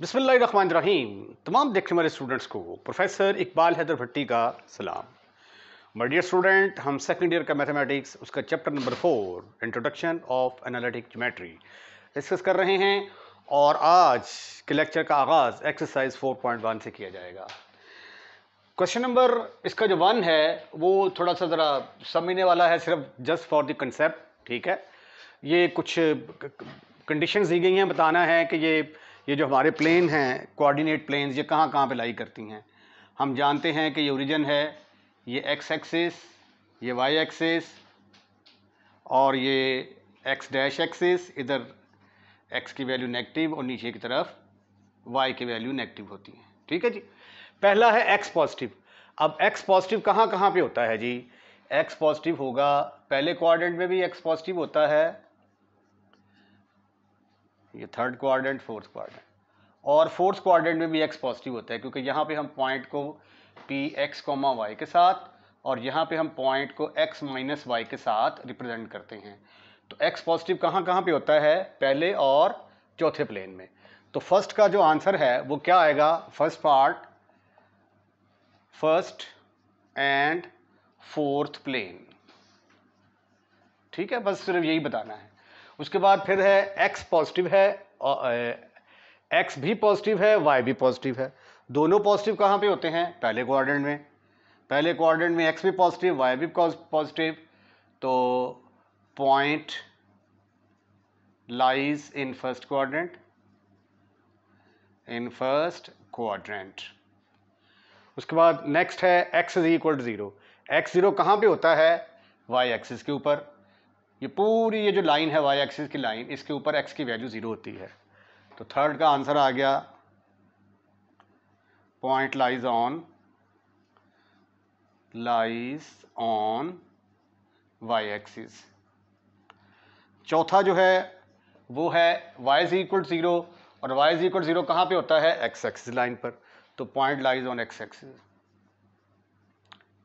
बिसमीम तमाम देखने वाले स्टूडेंट्स को प्रोफेसर इकबाल हैदर भट्टी का सलाम मडियर स्टूडेंट हम सेकंड ईयर का मैथमेटिक्स उसका chapter number four introduction of analytic geometry discuss कर रहे हैं और आज के लेक्चर का आगाज़ एक्सरसाइज 4.1 से किया जाएगा क्वेश्चन नंबर इसका जो वन है वो थोड़ा सा ज़रा समझने वाला है सिर्फ जस्ट फॉर द कंसेप्ट ठीक है ये कुछ कंडीशन दी गई हैं बताना है कि ये ये जो हमारे प्लेन हैं कोऑर्डिनेट प्लेन्स ये कहाँ कहाँ पे लाई करती हैं हम जानते हैं कि ये ओरिजन है ये एक्स एक्सिस ये वाई एक्सिस और ये एक्स डैश एक्सिस इधर एक्स की वैल्यू नेगेटिव और नीचे की तरफ वाई की वैल्यू नेगेटिव होती है ठीक है जी पहला है एक्स पॉजिटिव अब एक्स पॉजिटिव कहाँ कहाँ पे होता है जी एक्स पॉजिटिव होगा पहले क्वाड्रेंट में भी एक्स पॉजिटिव होता है ये थर्ड क्वाड्रेंट फोर्थ क्वाड्रेंट और फोर्थ क्वाड्रेंट में भी एक्स पॉजिटिव होता है क्योंकि यहाँ पे हम पॉइंट को पी एक्स कोमा वाई के साथ और यहाँ पे हम पॉइंट को एक्स माइनस वाई के साथ रिप्रेजेंट करते हैं तो एक्स पॉजिटिव कहाँ कहाँ पे होता है पहले और चौथे प्लेन में तो फर्स्ट का जो आंसर है वो क्या आएगा first part first and fourth plane ठीक है बस सिर्फ यही बताना है उसके बाद फिर है एक्स पॉजिटिव है एक्स भी पॉजिटिव है वाई भी पॉजिटिव है दोनों पॉजिटिव कहाँ पे होते हैं पहले क्वाड्रेंट में पहले क्वाड्रेंट में एक्स भी पॉजिटिव वाई भी पॉजिटिव तो point lies in first quadrant in first quadrant उसके बाद नेक्स्ट है x is equal to zero X zero कहाँ पर होता है y एक्सिस के ऊपर ये पूरी ये जो लाइन है वाई एक्सिस की लाइन इसके ऊपर एक्स की वैल्यू ज़ीरो होती है तो थर्ड का आंसर आ गया point lies on lies on Y axis चौथा जो है वो है वाई इज इक्वल ज़ीरो और वाई इज इक्वल ज़ीरो कहाँ पे होता है एक्स एक्सिस लाइन पर तो point lies on X axis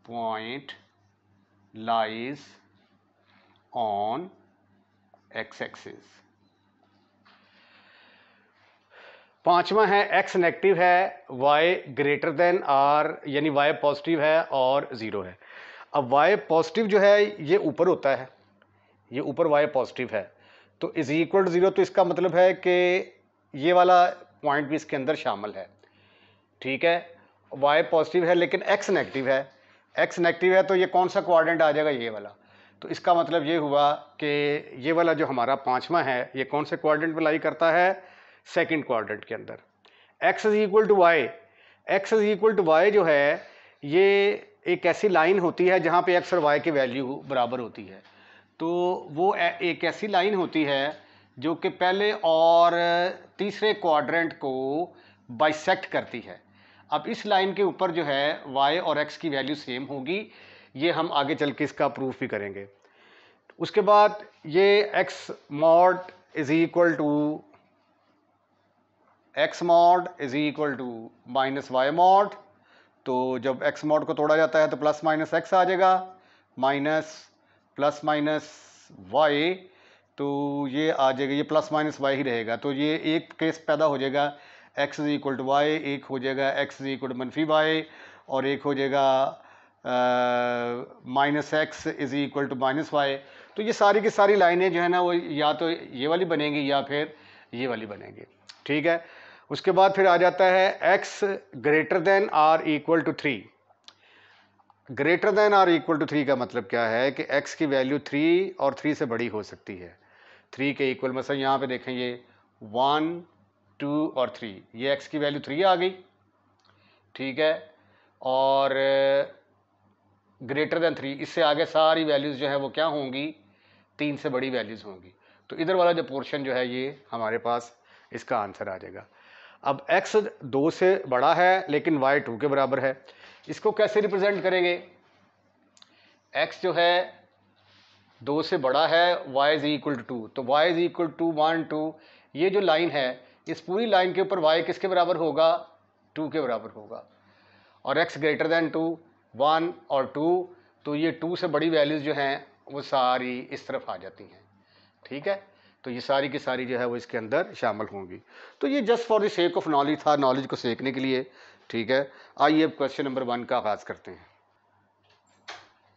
point lies on x axis पांचवा है x नेगेटिव है y ग्रेटर देन r यानी y पॉजिटिव है और ज़ीरो है अब y पॉजिटिव जो है ये ऊपर होता है ये ऊपर y पॉजिटिव है तो इज़ इक्वल टू ज़ीरो तो इसका मतलब है कि ये वाला पॉइंट भी इसके अंदर शामिल है ठीक है y पॉजिटिव है लेकिन x नेगेटिव है x नेगेटिव है तो ये कौन सा क्वाड्रेंट आ जाएगा ये वाला तो इसका मतलब ये हुआ कि ये वाला जो हमारा पाँचवा है ये कौन से क्वाड्रेंट में लाई करता है सेकेंड क्वाड्रेंट के अंदर X is equal to Y X is equal to Y जो है ये एक ऐसी लाइन होती है जहाँ पे एक्स और वाई की वैल्यू बराबर होती है तो वो एक ऐसी लाइन होती है जो कि पहले और तीसरे क्वाड्रेंट को बाइसेक्ट करती है अब इस लाइन के ऊपर जो है वाई और एक्स की वैल्यू सेम होगी ये हम आगे चल के इसका प्रूफ भी करेंगे उसके बाद ये X mod is equal to X mod is equal to minus Y mod तो जब एक्स mod को तोड़ा जाता है तो प्लस माइनस एक्स आ जाएगा माइनस प्लस माइनस वाई तो ये आ जाएगा ये प्लस माइनस वाई ही रहेगा तो ये एक केस पैदा हो जाएगा X is equal to Y एक हो जाएगा एक्स इज इक्वल टू मनफी वाई और एक हो जाएगा minus X is equal to minus Y तो ये सारी की सारी लाइनें जो है ना वो या तो ये वाली बनेंगी या फिर ये वाली बनेंगी ठीक है उसके बाद फिर आ जाता है X greater than or equal to three greater than or equal to three का मतलब क्या है कि एक्स की वैल्यू थ्री और थ्री से बड़ी हो सकती है थ्री के इक्वल मतलब यहाँ पे देखें ये वन टू और थ्री ये एक्स की वैल्यू थ्री आ गई ठीक है और ग्रेटर देन थ्री इससे आगे सारी वैल्यूज़ जो है वो क्या होंगी तीन से बड़ी वैल्यूज़ होंगी तो इधर वाला जो पोर्शन जो है ये हमारे पास इसका आंसर आ जाएगा अब एक्स दो से बड़ा है लेकिन वाई टू के बराबर है इसको कैसे रिप्रेजेंट करेंगे एक्स जो है दो से बड़ा है Y is equal to two तो Y is equal to one two ये जो लाइन है इस पूरी लाइन के ऊपर वाई किसके बराबर होगा टू के बराबर होगा और X greater than two one और टू तो ये टू से बड़ी वैल्यूज़ जो हैं वो सारी इस तरफ आ जाती हैं ठीक है तो ये सारी की सारी जो है वो इसके अंदर शामिल होंगी तो ये just for the sake of knowledge था नॉलेज को सेकने के लिए ठीक है आइए अब क्वेश्चन नंबर वन का आगाज़ करते हैं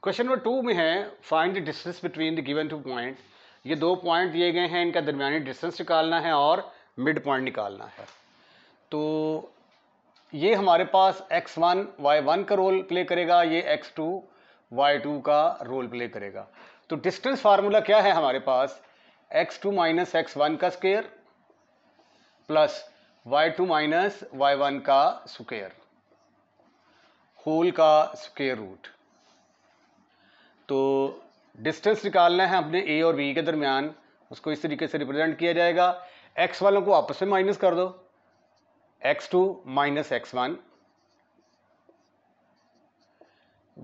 क्वेश्चन नंबर टू में है find the distance between the given two point ये दो पॉइंट दिए गए हैं इनका दरमियानी डिस्टेंस निकालना है और मिड पॉइंट निकालना है तो ये हमारे पास एक्स वन वाई वन का रोल प्ले करेगा ये एक्स टू वाई टू का रोल प्ले करेगा तो डिस्टेंस फार्मूला क्या है हमारे पास X two minus x one का square plus Y two minus Y one का स्क्वेयर होल का स्क्वेयर रूट तो डिस्टेंस निकालना है अपने ए और बी के दरमियान उसको इस तरीके से रिप्रेजेंट किया जाएगा एक्स वालों को आपस में माइनस कर दो X two minus x one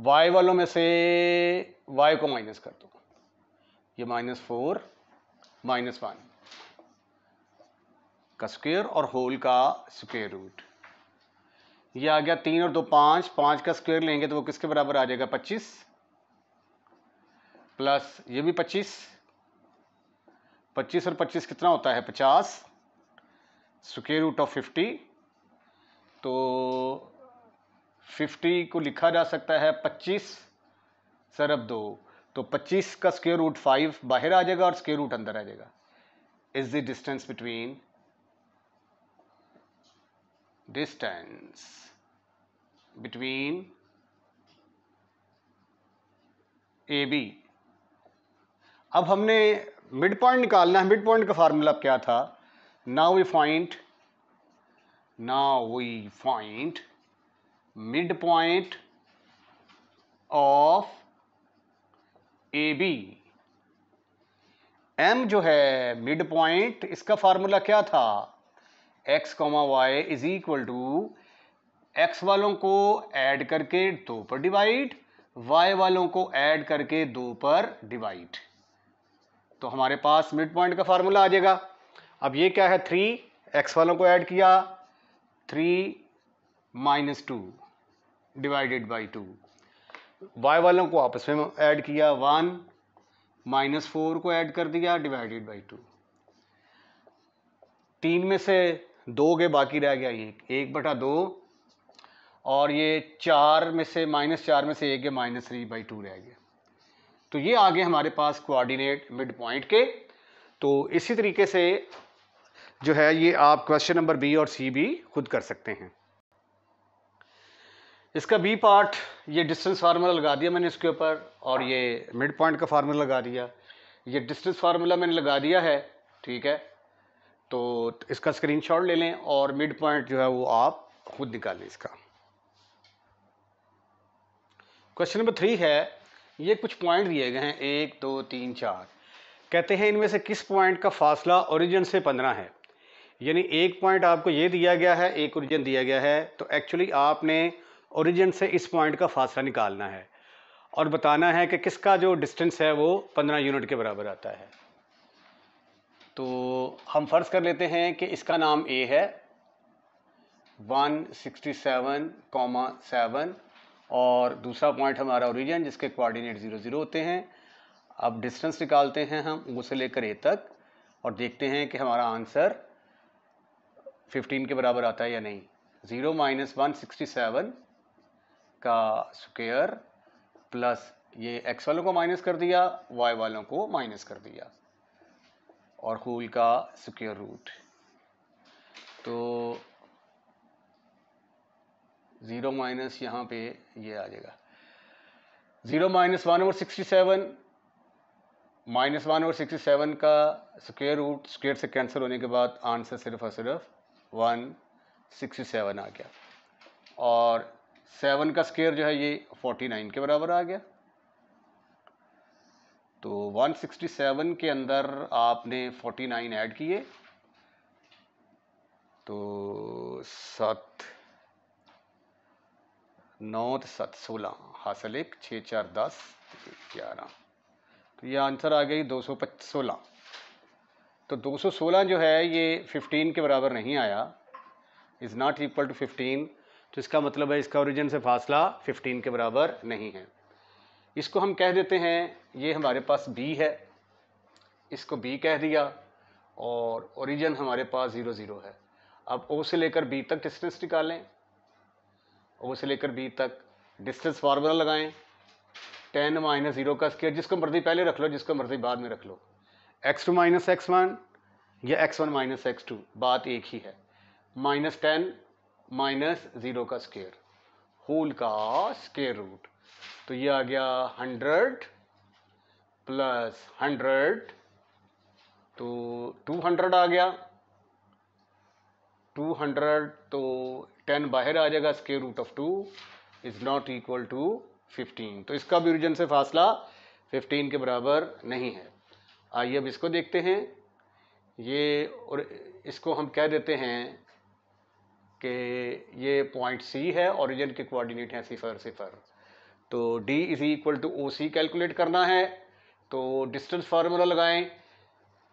Y वालों में से वाई को माइनस कर दो ये माइनस फोर माइनस वन का स्क्वेयर और होल का स्क्वेयर रूट ये आ गया तीन और दो पाँच पाँच का स्क्वेयर लेंगे तो वो किसके बराबर आ जाएगा पच्चीस प्लस ये भी पच्चीस पच्चीस और पच्चीस कितना होता है पचास स्केयर रूट ऑफ फिफ्टी तो फिफ्टी को लिखा जा सकता है पच्चीस सरब दो तो पच्चीस का स्केयर रूट फाइव बाहर आ जाएगा और स्केयर रूट अंदर आ जाएगा is the distance between distance between A B अब हमने मिड पॉइंट निकालना है मिड पॉइंट का फार्मूला क्या था now we find now we find midpoint of A B M जो है मिड पॉइंट इसका फार्मूला क्या था x comma y is equal to x वालों को ऐड करके दो पर डिवाइड वाई वालों को ऐड करके दो पर डिवाइड तो हमारे पास मिड पॉइंट का फार्मूला आ जाएगा अब ये क्या है थ्री एक्स वालों को ऐड किया three minus two divided by two y वालों को आपस में ऐड किया वन माइनस फोर को ऐड कर दिया डिवाइडेड बाई टू तीन में से दो के बाकी रह गया एक एक बटा दो और ये चार में से माइनस चार में से एक है माइनस थ्री बाई टू रह गया तो ये आगे हमारे पास कोऑर्डिनेट मिड पॉइंट के तो इसी तरीके से जो है ये आप क्वेश्चन नंबर बी और सी भी खुद कर सकते हैं इसका बी पार्ट ये डिस्टेंस फार्मूला लगा दिया मैंने इसके ऊपर और ये मिड पॉइंट का फार्मूला लगा दिया ये डिस्टेंस फार्मूला मैंने लगा दिया है ठीक है तो इसका स्क्रीनशॉट ले लें और मिड पॉइंट जो है वो आप खुद निकालें इसका क्वेश्चन नंबर थ्री है ये कुछ पॉइंट दिए गए हैं एक दो तीन चार कहते हैं इनमें से किस पॉइंट का फासला ओरिजिन से पंद्रह है यानी एक पॉइंट आपको ये दिया गया है एक ओरिजिन दिया गया है तो एक्चुअली आपने ओरिजिन से इस पॉइंट का फासला निकालना है और बताना है कि किसका जो डिस्टेंस है वो पंद्रह यूनिट के बराबर आता है तो हम फ़र्ज़ कर लेते हैं कि इसका नाम ए है one sixty seven comma seven और दूसरा पॉइंट हमारा ओरिजिन जिसके कोऑर्डिनेट ज़ीरो ज़ीरो होते हैं अब डिस्टेंस निकालते हैं हम उसे लेकर ए तक और देखते हैं कि हमारा आंसर 15 के बराबर आता है या नहीं zero minus one sixty seven का स्क्वेयर प्लस ये एक्स वालों को माइनस कर दिया वाई वालों को माइनस कर दिया और होल का स्क्वेयर रूट तो ज़ीरो माइनस यहाँ पे ये आ जाएगा ज़ीरो माइनस वन और सिक्सटी सेवन माइनस वन और सिक्सटी सेवन का स्क्वेयर रूट स्क्वेयर से कैंसिल होने के बाद आंसर सिर्फ और सिर्फ वन सिक्सटी सेवन आ गया और सेवन का स्केयर जो है ये फोर्टी नाइन के बराबर आ गया तो वन सिक्सटी सेवन के अंदर आपने फोर्टी नाइन ऐड किए तो सात नौ तो सत सोलह हासिल एक छः चार दस ग्यारह तो ये आंसर आ गई दो सौ सोलह तो 216 जो है ये 15 के बराबर नहीं आया इज़ नॉट इक्वल टू 15 तो इसका मतलब है इसका ओरिजिन से फासला 15 के बराबर नहीं है इसको हम कह देते हैं ये हमारे पास बी है इसको बी कह दिया और ओरिजिन हमारे पास ज़ीरो ज़ीरो है अब ओ से लेकर बी तक डिस्टेंस निकालें O से लेकर बी तक डिस्टेंस फार्मूला लगाएं टेन माइनस ज़ीरो का स्केयर जिसको मर्ज़ी पहले रख लो जिसको मर्ज़ी बाद में रख लो x two minus x one या x one minus x two बात एक ही है माइनस टेन माइनस ज़ीरो का स्केयर होल का स्केयर रूट तो ये आ गया हंड्रेड प्लस हंड्रेड तो टू हंड्रेड आ गया टू हंड्रेड तो टेन बाहर आ जाएगा square root of two is not equal to fifteen तो इसका भी रिजन से फासला फिफ्टीन के बराबर नहीं है आइए अब इसको देखते हैं ये और इसको हम कह देते हैं कि ये पॉइंट सी है ओरिजिन के कोऑर्डिनेट हैं सिफर सिफर तो D is equal to O C calculate करना है तो डिस्टेंस फार्मूला लगाएं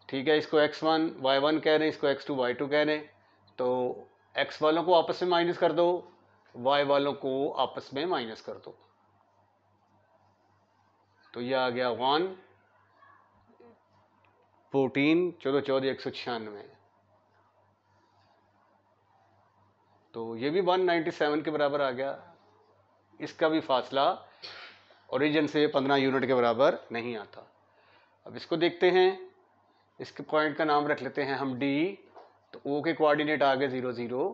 ठीक है इसको एक्स वन वाई वन कह रहे हैं इसको एक्स टू वाई टू कह रहे हैं तो एक्स वालों को आपस में माइनस कर दो वाई वालों को आपस में माइनस कर दो तो ये आ गया वन फोर्टीन चौदह चौदह एक सौ छियानवे तो ये भी 197 के बराबर आ गया इसका भी फासला ओरिजिन से 15 यूनिट के बराबर नहीं आता अब इसको देखते हैं इसके पॉइंट का नाम रख लेते हैं हम डी तो ओ के कोऑर्डिनेट आ गए ज़ीरो ज़ीरो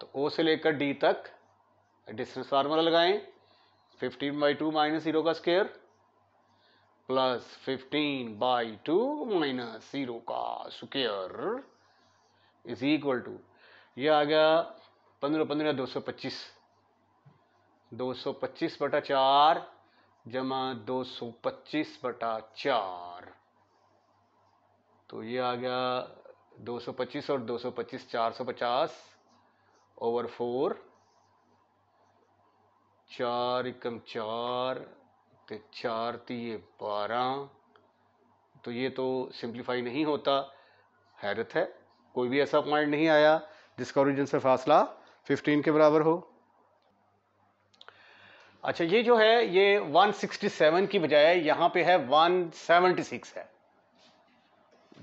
तो ओ से लेकर डी तक डिस्टेंस फार्मूला लगाएं 15 बाई टू माइनस ज़ीरो का square plus fifteen by two minus zero का स्क्र इज इक्वल टू ये आ गया पंद्रह पंद्रह दो सौ पच्चीस दो सौ पच्चीस बटा चार जमा दो सौ पच्चीस बटा चार तो ये आ गया दो सौ पच्चीस और दो सौ पच्चीस चार सौ पचास ओवर फोर चार एकम चार तो चार तीय बारह तो ये तो सिंप्लीफाई नहीं होता हैरत है कोई भी ऐसा पॉइंट नहीं आया जिसका ओरिजिन से फासला 15 के बराबर हो अच्छा ये जो है ये 167 की बजाय यहां पे है 176 है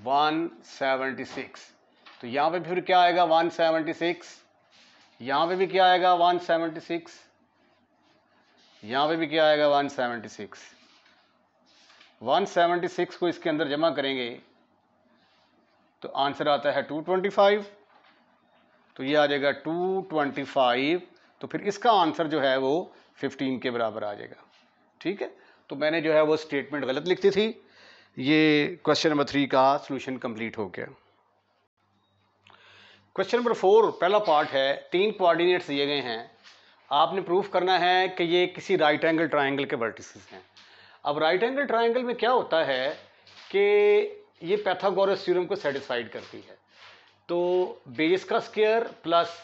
176 तो यहां पे फिर क्या आएगा 176 यहां पे भी क्या आएगा 176 यहाँ पे भी क्या आएगा 176 176 को इसके अंदर जमा करेंगे तो आंसर आता है 225 तो ये आ जाएगा 225 तो फिर इसका आंसर जो है वो 15 के बराबर आ जाएगा ठीक है तो मैंने जो है वो स्टेटमेंट गलत लिखती थी ये क्वेश्चन नंबर थ्री का सोल्यूशन कंप्लीट हो गया क्वेश्चन नंबर फोर पहला पार्ट है तीन कोऑर्डिनेट्स दिए गए हैं आपने प्रूफ करना है कि ये किसी राइट एंगल ट्राइंगल के वर्टिसेस हैं अब राइट एंगल ट्राइंगल में क्या होता है कि ये पैथागोरस थ्योरम को सेटिस्फाइड करती है तो बेस का स्केयर प्लस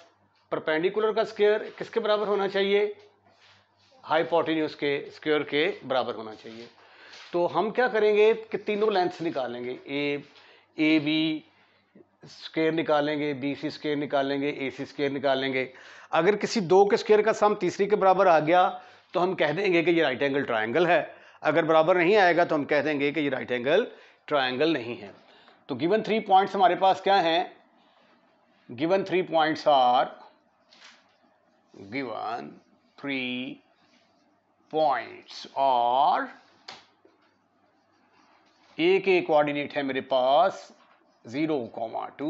परपेंडिकुलर का स्केयर किसके बराबर होना चाहिए हाइपोटेन्यूज के स्केयर के बराबर होना चाहिए तो हम क्या करेंगे कि तीनों लेंथ्स निकालेंगे ए ए बी स्केयर निकालेंगे बी सी स्केयर निकालेंगे ए सी स्केयर निकालेंगे अगर किसी दो के स्केयर का सम तीसरी के बराबर आ गया तो हम कह देंगे कि ये राइट एंगल ट्राइंगल है अगर बराबर नहीं आएगा तो हम कह देंगे कि ये राइट एंगल ट्राइंगल नहीं है तो गिवन थ्री पॉइंट्स हमारे पास क्या हैं given three points are given three points और एक एक कोऑर्डिनेट है मेरे पास जीरो कॉमा टू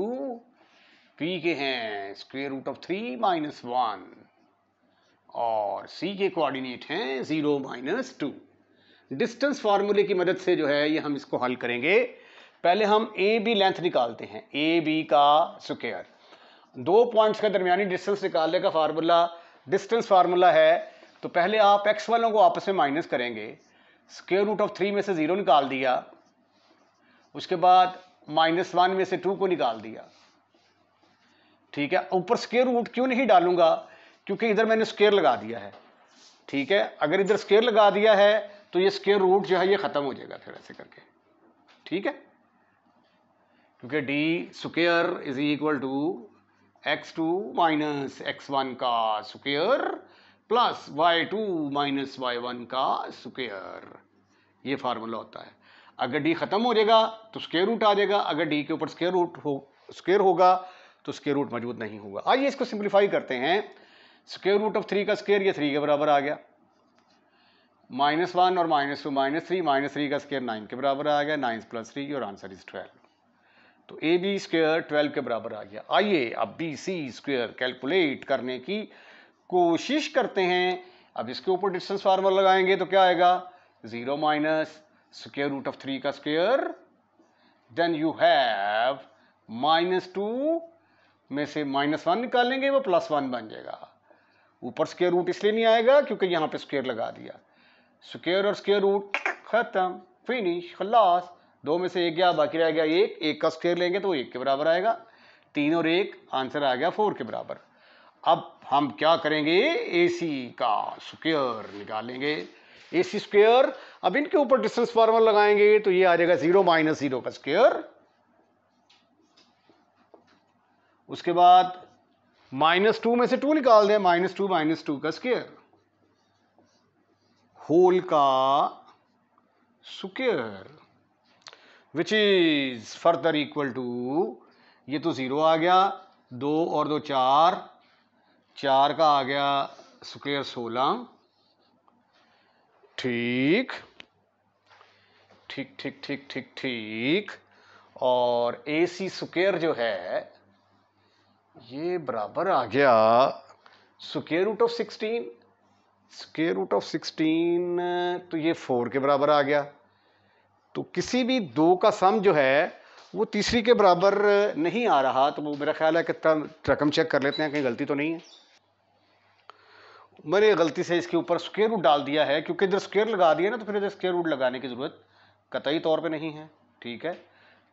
पी के हैं square root of three minus one और सी के कोऑर्डिनेट हैं ज़ीरो माइनस टू डिस्टेंस फार्मूले की मदद से जो है ये हम इसको हल करेंगे पहले हम ए बी लेंथ निकालते हैं ए बी का स्क्वेयर दो पॉइंट्स का दरमियानी डिस्टेंस निकालने का फार्मूला डिस्टेंस फार्मूला है तो पहले आप एक्स वालों को आपस में माइनस करेंगे स्क्वेयर रूट ऑफ थ्री में से ज़ीरो निकाल दिया उसके बाद माइनस वन में से टू को निकाल दिया ठीक है ऊपर स्केयर रूट क्यों नहीं डालूंगा क्योंकि इधर मैंने स्केयर लगा दिया है ठीक है अगर इधर स्केयर लगा दिया है तो ये स्केयर रूट जो है ये ख़त्म हो जाएगा फिर ऐसे करके ठीक है क्योंकि D square is equal to x two minus x one का square plus Y two minus Y one का स्क्र ये फार्मूला होता है अगर डी ख़त्म हो जाएगा तो स्केयर रूट आ जाएगा अगर डी के ऊपर स्केयर रूट हो स्केयर होगा तो स्केयर रूट मौजूद नहीं होगा आइए इसको सिंप्लीफाई करते हैं स्केयर रूट ऑफ थ्री का स्केयर ये थ्री के बराबर आ गया माइनस वन और minus two minus three minus three का स्केयर नाइन के बराबर आ गया नाइन प्लस थ्री और आंसर इज ट्वेल्व तो ए बी स्क्वेयर ट्वेल्व के बराबर आ गया आइए अब बी सी स्क्वेयर कैलकुलेट करने की कोशिश करते हैं अब इसके ऊपर डिस्टेंस फार्मूला लगाएंगे तो क्या आएगा zero minus square root of three का square then you have minus two में से माइनस वन निकालेंगे वो प्लस वन बन जाएगा ऊपर स्क्वेयर रूट इसलिए नहीं आएगा क्योंकि यहाँ पे स्क्वेयर लगा दिया स्क्वेयर और स्क्वेयर रूट ख़त्म फिनिश खलास दो में से एक गया बाकी रह गया एक एक का स्क्वेयर लेंगे तो एक के बराबर आएगा तीन और एक आंसर आ गया फोर के बराबर अब हम क्या करेंगे ए सी का स्क्वेयर निकालेंगे ए सी स्क्वेयर अब इनके ऊपर डिस्टेंस फार्मूला लगाएंगे तो ये आ जाएगा जीरो माइनस जीरो का स्क्वेयर उसके बाद माइनस टू में से टू निकाल दें माइनस टू माइनस टू का स्क्वेयर होल का square which is further equal to ये तो ज़ीरो आ गया दो और दो चार चार का आ गया स्क्वेयर सोलह ठीक ठीक ठीक ठीक ठीक ठीक और ए सी सुकेर जो है ये बराबर आ गया square root of sixteen square root of sixteen तो ये फोर के बराबर आ गया तो किसी भी दो का सम जो है वो तीसरी के बराबर नहीं आ रहा तो वो मेरा ख्याल है कि रकम चेक कर लेते हैं कहीं गलती तो नहीं है मैंने गलती से इसके ऊपर स्क्वेयर रूट डाल दिया है क्योंकि इधर स्क्वेयर लगा दिया ना तो फिर इधर स्क्वेयर रूट लगाने की ज़रूरत कतई तौर पे नहीं है ठीक है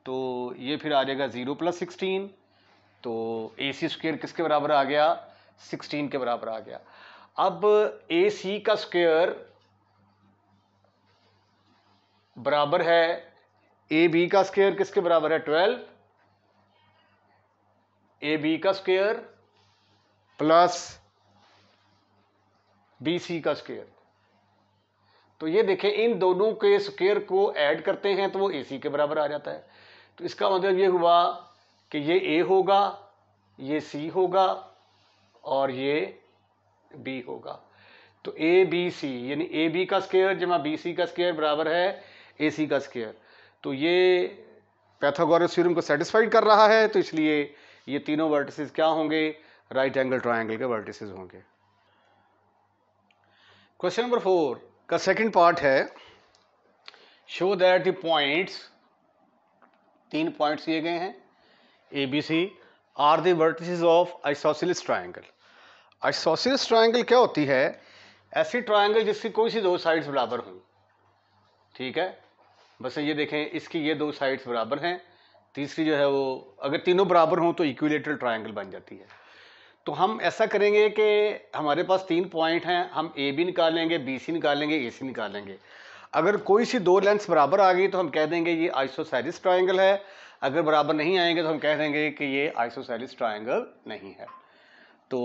तो ये फिर आ जाएगा ज़ीरो प्लस सिक्सटीन तो ए सी स्क्वेयर किसके बराबर आ गया सिक्सटीन के बराबर आ गया अब ए सी का स्क्वेयर बराबर है ए बी का स्क्वेयर किसके बराबर है ट्वेल्व ए बी का स्क्वेयर प्लस बी सी का स्केयर तो ये देखें इन दोनों के स्केयर को ऐड करते हैं तो वो ए सी के बराबर आ जाता है तो इसका मतलब ये हुआ कि ये ए होगा ये सी होगा और ये बी होगा तो ए बी सी यानी ए बी का स्केयर जमा बी सी का स्केयर बराबर है ए सी का स्केयर तो ये पैथागोरस थ्योरम को सेटिस्फाइड कर रहा है तो इसलिए ये तीनों वर्टिसेस क्या होंगे राइट एंगल ट्रायंगल के वर्टिसेस होंगे क्वेश्चन नंबर फोर का सेकंड पार्ट है शो दैट पॉइंट्स तीन पॉइंट्स दिए गए हैं A B C are the vertices of isosceles triangle isosceles triangle क्या होती है ऐसी ट्रायंगल जिसकी कोई सी दो साइड्स बराबर हों ठीक है बस ये देखें इसकी ये दो साइड्स बराबर हैं तीसरी जो है वो अगर तीनों बराबर हों तो इक्विलेटरल ट्रायंगल बन जाती है तो हम ऐसा करेंगे कि हमारे पास तीन पॉइंट हैं हम ए भी निकालेंगे बी सी निकालेंगे ए सी निकालेंगे अगर कोई सी दो लेंस बराबर आ गई तो हम कह देंगे ये आइसोसाइलिस ट्राइंगल है अगर बराबर नहीं आएंगे तो हम कह देंगे कि ये आइसोसाइलिस ट्राइंगल नहीं है तो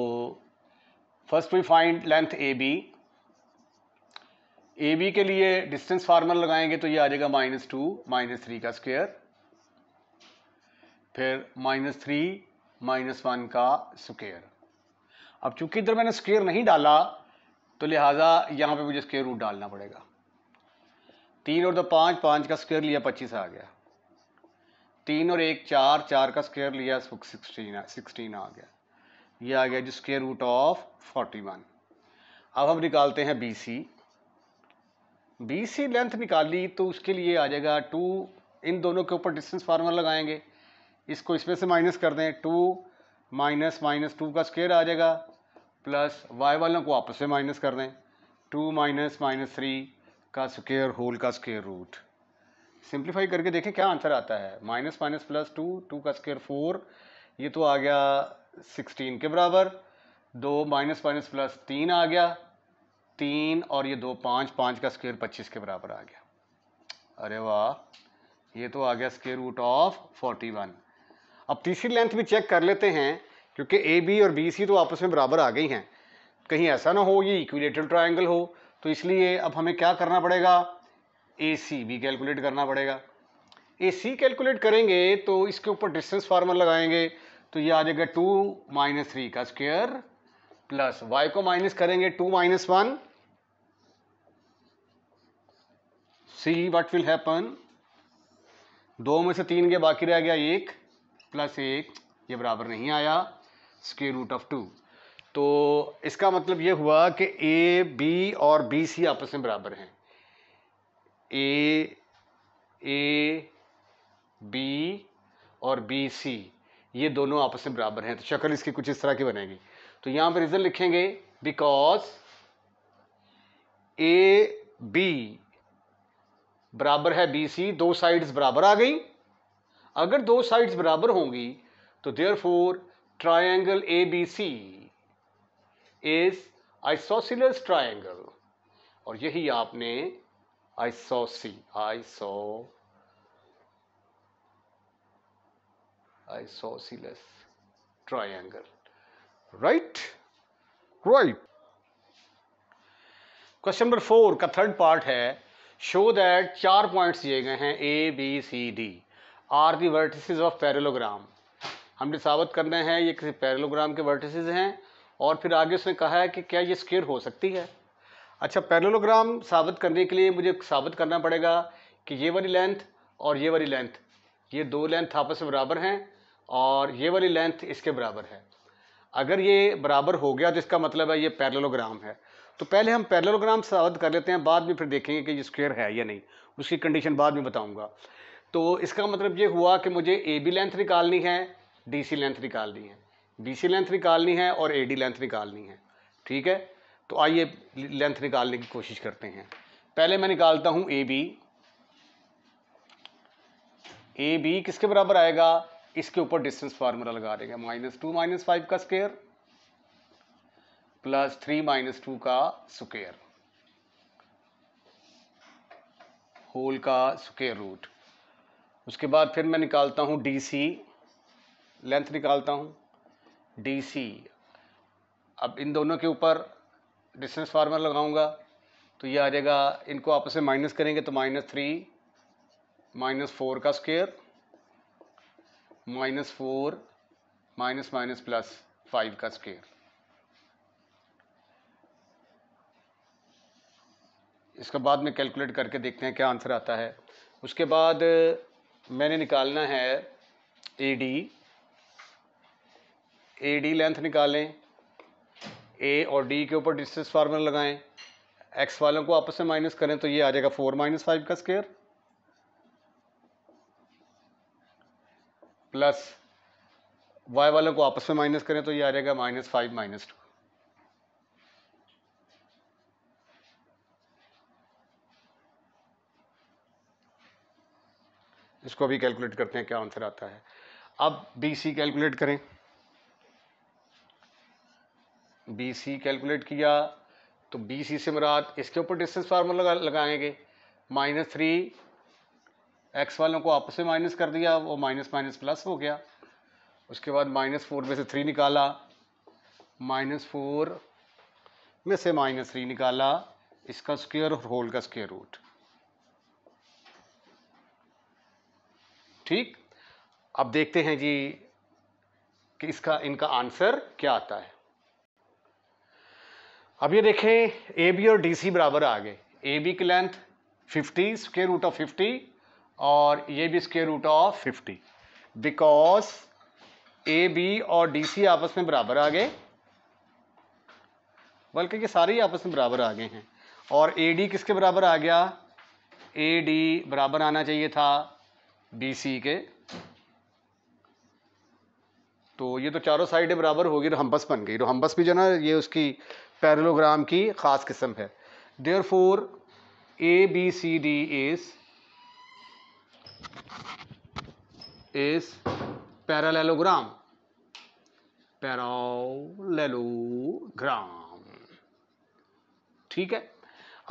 first we find length A B A B के लिए डिस्टेंस फार्मूला लगाएंगे तो ये आ जाएगा माइनस टू माइनस थ्री का स्क्वेयर फिर माइनस थ्री माइनस वन का स्केयर अब चूंकि इधर मैंने स्केयर नहीं डाला तो लिहाजा यहाँ पे मुझे स्केयर रूट डालना पड़ेगा तीन और दो पाँच पाँच का स्केयर लिया पच्चीस आ गया तीन और एक चार चार का स्केयर लिया सिक्सटीन सिक्सटीन आ गया ये आ गया जो square root of forty one अब हम निकालते हैं B C B C length निकाली तो उसके लिए आ जाएगा टू इन दोनों के ऊपर डिस्टेंस फार्मूला लगाएंगे इसको इसमें से माइनस कर दें टू माइनस माइनस टू का स्क्वेयर आ जाएगा प्लस वाई वालों को आपस में माइनस कर दें टू माइनस माइनस थ्री का स्क्वेयर होल का स्क्वेयर रूट सिंप्लीफाई करके देखें क्या आंसर आता है minus minus plus two two का स्क्वेयर फोर ये तो आ गया सिक्सटीन के बराबर दो माइनस माइनस प्लस तीन आ गया तीन और ये दो पाँच पाँच का स्क्वेयर पच्चीस के बराबर आ गया अरे वाह ये तो आ गया square root of forty one अब तीसरी लेंथ भी चेक कर लेते हैं क्योंकि ए बी और बी सी तो आपस में बराबर आ गई हैं कहीं ऐसा ना हो ये इक्विलेटरल ट्राइंगल हो तो इसलिए अब हमें क्या करना पड़ेगा ए सी भी कैलकुलेट करना पड़ेगा ए सी कैलकुलेट करेंगे तो इसके ऊपर डिस्टेंस फार्मूला लगाएंगे तो ये आ जाएगा टू माइनस थ्री का स्क्वेयर प्लस वाई को माइनस करेंगे two minus one C what will happen दो में से तीन के बाकी रह गया एक प्लस एक ये बराबर नहीं आया स्केयर रूट ऑफ टू तो इसका मतलब ये हुआ कि ए बी और बी सी आपस में बराबर हैं ए ए बी और बी सी ये दोनों आपस में बराबर हैं तो शक्ल इसकी कुछ इस तरह की बनेगी तो यहाँ पर रीज़न लिखेंगे बिकॉज ए बी बराबर है बी सी दो साइड्स बराबर आ गई अगर दो साइड्स बराबर होंगी तो therefore triangle A B C is isosceles triangle और यही आपने आइसोसी आइसो isosceles triangle right right question number four का थर्ड पार्ट है शो दैट चार पॉइंट्स दिए गए हैं A B C D are the vertices of parallelogram हमने साबित करना है ये किसी पैरेलोग्राम के वर्टिसेज हैं और फिर आगे उसने कहा है कि क्या ये स्केयर हो सकती है अच्छा पैरेलोग्राम साबित करने के लिए मुझे साबित करना पड़ेगा कि ये वाली लेंथ और ये वाली लेंथ ये दो लेंथ आपस में बराबर हैं और ये वाली लेंथ इसके बराबर है अगर ये बराबर हो गया तो इसका मतलब है ये पैरेलोग्राम है तो पहले हम पैरेलोग्राम साबित कर लेते हैं बाद में फिर देखेंगे कि ये स्क्वेयर है या नहीं उसकी कंडीशन बाद में बताऊंगा तो इसका मतलब ये हुआ कि मुझे ए बी लेंथ निकालनी है डी सी लेंथ निकालनी है बी सी लेंथ निकालनी है और ए डी लेंथ निकालनी है ठीक है तो आइए लेंथ निकालने की कोशिश करते हैं पहले मैं निकालता हूँ ए बी ए बी किसके बराबर आएगा इसके ऊपर डिस्टेंस फार्मूला लगा देंगे माइनस टू माइनस फाइव का square plus three minus two का स्क्वेयर होल का स्केयर रूट उसके बाद फिर मैं निकालता हूँ डी सी लेंथ निकालता हूँ डी सी अब इन दोनों के ऊपर डिस्टेंस फार्मर लगाऊंगा तो ये आ जाएगा इनको आपस में माइनस करेंगे तो माइनस थ्री माइनस फोर का square minus four minus minus plus five का स्क्वेयर इसका बाद में कैलकुलेट करके देखते हैं क्या आंसर आता है उसके बाद मैंने निकालना है A D A D length निकालें ए और डी के ऊपर डिस्टेंस फार्मूला लगाएं एक्स वालों को आपस में माइनस करें तो ये आ जाएगा फोर माइनस फाइव का स्केयर प्लस वाई वालों को आपस में माइनस करें तो ये आ जाएगा माइनस फाइव माइनस टू इसको भी कैलकुलेट करते हैं क्या आंसर आता है अब बी सी कैलकुलेट करें बी सी कैलकुलेट किया तो बी सी से मराद इसके ऊपर डिस्टेंस फार्मूला लगा, लगाएंगे माइनस थ्री एक्स वालों को आपस में माइनस कर दिया वो माइनस माइनस प्लस हो गया उसके बाद माइनस फोर में से थ्री निकाला माइनस फोर में से माइनस थ्री निकाला इसका स्क्वेयर और होल का स्क्वेयर रूट ठीक अब देखते हैं जी कि इसका इनका आंसर क्या आता है अब ये देखें ए बी और डी सी बराबर आ गए ए बी की लेंथ 50 स्केयर रूट ऑफ 50 और ये भी square root of 50 because A B और डी सी आपस में बराबर आ गए बल्कि ये सारे ही आपस में बराबर आ गए हैं और ए डी किसके बराबर आ गया ए डी बराबर आना चाहिए था सी के तो ये तो चारों साइडें बराबर होगी रोहम्बस तो बन गई रोहम्बस तो भी जो ना ये उसकी पैरलोग्राम की ख़ास किस्म है therefore A B C D is is parallelogram parallelogram ठीक है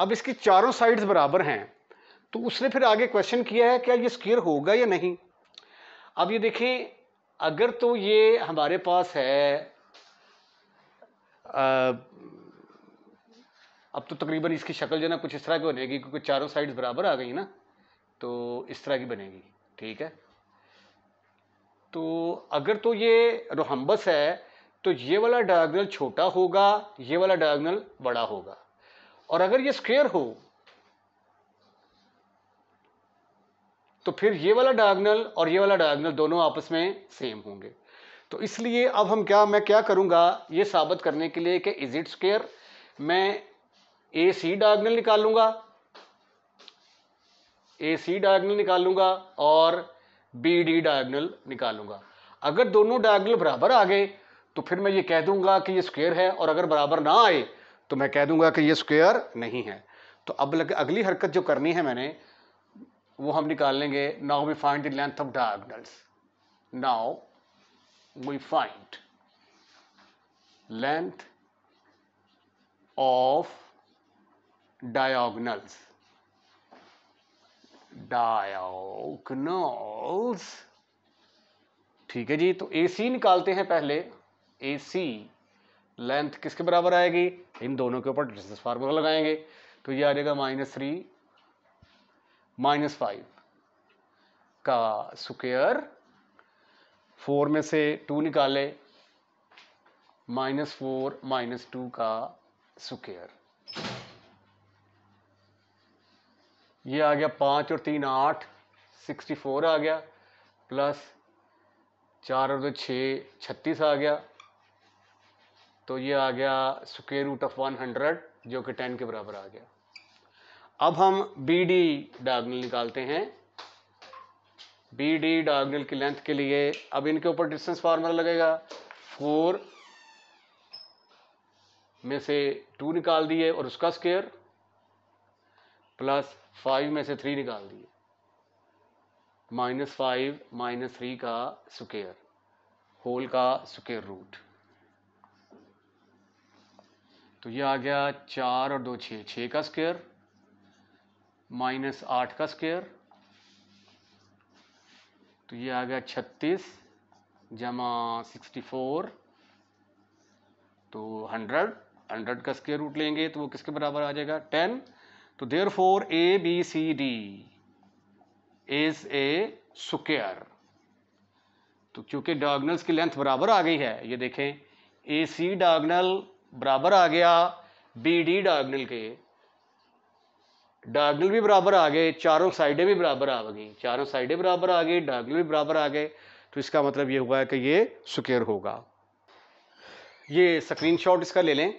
अब इसकी चारों साइड्स बराबर हैं तो उसने फिर आगे क्वेश्चन किया है क्या ये स्केयर होगा या नहीं अब ये देखें अगर तो ये हमारे पास है आ, अब तो तकरीबन इसकी शक्ल जो है ना कुछ इस तरह की बनेगी क्योंकि चारों साइड्स बराबर आ गई ना तो इस तरह की बनेगी ठीक है तो अगर तो ये रोहम्बस है तो ये वाला डायगनल छोटा होगा ये वाला डायगनल बड़ा होगा और अगर ये स्क्वेयर हो तो फिर ये वाला डायगनल और ये वाला डायगनल दोनों आपस में सेम होंगे तो इसलिए अब हम क्या मैं क्या करूँगा ये साबित करने के लिए कि इज इट स्केयर मैं ए सी डायगनल निकाल लूँगा ए सी डायगनल निकाल लूँगा और बी डी डायगनल निकालूंगा अगर दोनों डायगनल बराबर आ गए तो फिर मैं ये कह दूंगा कि ये स्क्वेयर है और अगर बराबर ना आए तो मैं कह दूंगा कि ये स्क्वेयर नहीं है तो अब लग, अगली हरकत जो करनी है मैंने वो हम निकाल लेंगे now we find the length of diagonals now we find length of diagonals diagonals ठीक है जी तो ए सी निकालते हैं पहले ए सी लेंथ किसके बराबर आएगी इन दोनों के ऊपर डिस्टेंस फार्मूला लगाएंगे तो ये आ जाएगा माइनस थ्री माइनस फाइव का स्क्वेयर फोर में से टू निकाले माइनस फोर माइनस टू का स्क्वेयर ये आ गया पांच और तीन आठ सिक्सटी फोर आ गया प्लस चार और दो छः छत्तीस आ गया तो ये आ गया square root of one hundred जो कि टेन के बराबर आ गया अब हम बी डी डायगनल निकालते हैं बी डी डायगनल की लेंथ के लिए अब इनके ऊपर डिस्टेंस फार्मूला लगेगा फोर में से टू निकाल दिए और उसका स्केयर प्लस फाइव में से थ्री निकाल दिए माइनस फाइव माइनस थ्री का स्क्वेयर होल का स्क्वेयर रूट तो ये आ गया चार और दो छः छः का स्क्वेयर माइनस आठ का स्क्वेयर तो ये आ गया छत्तीस जमा सिक्सटी फोर तो हंड्रेड हंड्रेड का स्क्वेयर रूट लेंगे तो वो किसके बराबर आ जाएगा टेन तो therefore A B C D is a square तो क्योंकि डायगनल्स की लेंथ बराबर आ गई है ये देखें ए सी डायगनल बराबर आ गया बी डी डायगनल के डार्गल भी बराबर आ गए चारों साइडें भी बराबर आ गई चारों साइडें बराबर आ गई डागल भी बराबर आ गए तो इसका मतलब ये हुआ है कि ये स्क्वेयर होगा ये स्क्रीनशॉट इसका ले लें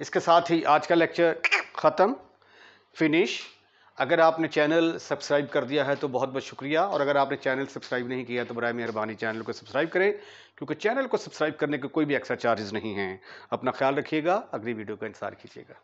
इसके साथ ही आज का लेक्चर ख़त्म फिनिश अगर आपने चैनल सब्सक्राइब कर दिया है तो बहुत बहुत शुक्रिया और अगर आपने चैनल सब्सक्राइब नहीं किया तो बरए मेहरबानी चैनल को सब्सक्राइब करें क्योंकि चैनल को सब्सक्राइब करने के कोई भी एक्स्ट्रा चार्जेस नहीं हैं अपना ख्याल रखिएगा अगली वीडियो का इंतजार कीजिएगा